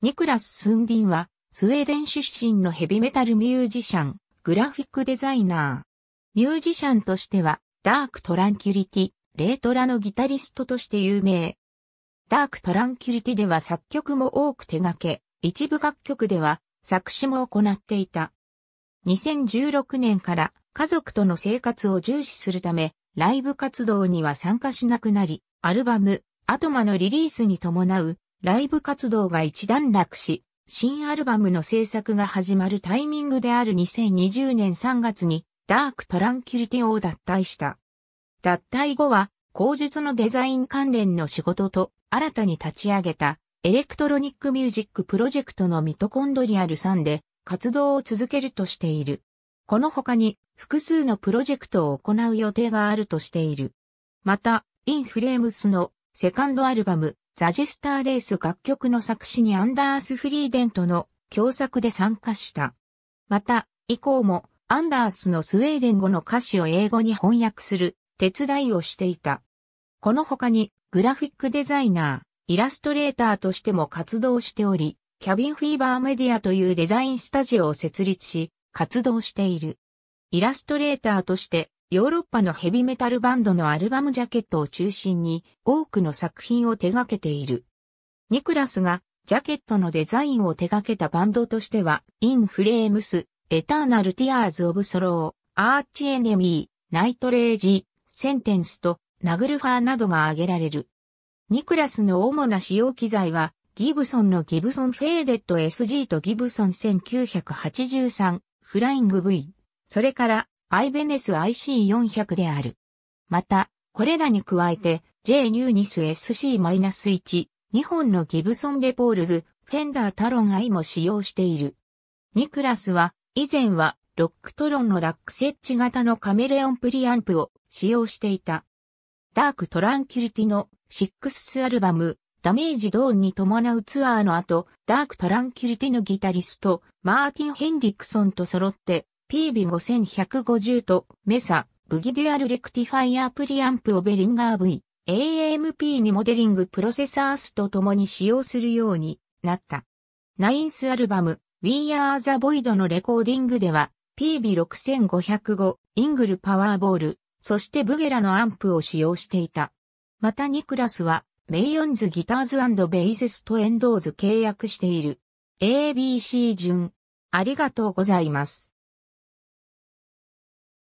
ニクラス・スンディンは、スウェーデン出身のヘビメタルミュージシャン、グラフィックデザイナー。ミュージシャンとしては、ダーク・トランキュリティ、レートラのギタリストとして有名。ダーク・トランキュリティでは作曲も多く手掛け、一部楽曲では作詞も行っていた。2016年から家族との生活を重視するため、ライブ活動には参加しなくなり、アルバム、アトマのリリースに伴うライブ活動が一段落し、新アルバムの制作が始まるタイミングである2020年3月にダークトランキュリティを脱退した。脱退後は、後述のデザイン関連の仕事と新たに立ち上げたエレクトロニックミュージックプロジェクトのミトコンドリアル3で活動を続けるとしている。この他に複数のプロジェクトを行う予定があるとしている。また、インフレームスのセカンドアルバムザ・ジェスター・レース楽曲の作詞にアンダース・フリーデントの共作で参加した。また、以降も、アンダースのスウェーデン語の歌詞を英語に翻訳する手伝いをしていた。この他に、グラフィックデザイナー、イラストレーターとしても活動しており、キャビンフィーバーメディアというデザインスタジオを設立し、活動している。イラストレーターとしてヨーロッパのヘビメタルバンドのアルバムジャケットを中心に多くの作品を手掛けている。ニクラスがジャケットのデザインを手掛けたバンドとしては、インフレームス、エターナルティアーズ・オブ・ソロー、アーチ・エネミー、ナイト・レージ、センテンスとナグルファーなどが挙げられる。ニクラスの主な使用機材は、ギブソンのギブソンフェーデット・ SG とギブソン1983、フライング V、それからアイベネス IC400 である。また、これらに加えて J ニューニス SC-1、日本のギブソンデポールズ、フェンダータロン I も使用している。ニクラスは、以前はロックトロンのラック設置型のカメレオンプリアンプを使用していた。ダークトランキュリティのシックスアルバム、ダメージドーンに伴うツアーの後、ダークトランキュリティのギタリスト、マーティン・ヘンディクソンと揃って、PB5150 とメサ、ブギデュアルレクティファイアープリアンプをベリンガー V、AMP にモデリングプロセサースと共に使用するようになった。ナインスアルバム、We Are the Void のレコーディングでは、PB6505、イングルパワーボール、そしてブゲラのアンプを使用していた。またニクラスは、メイヨンズギターズベイセスとエンドーズ契約している。ABC 順。ありがとうございます。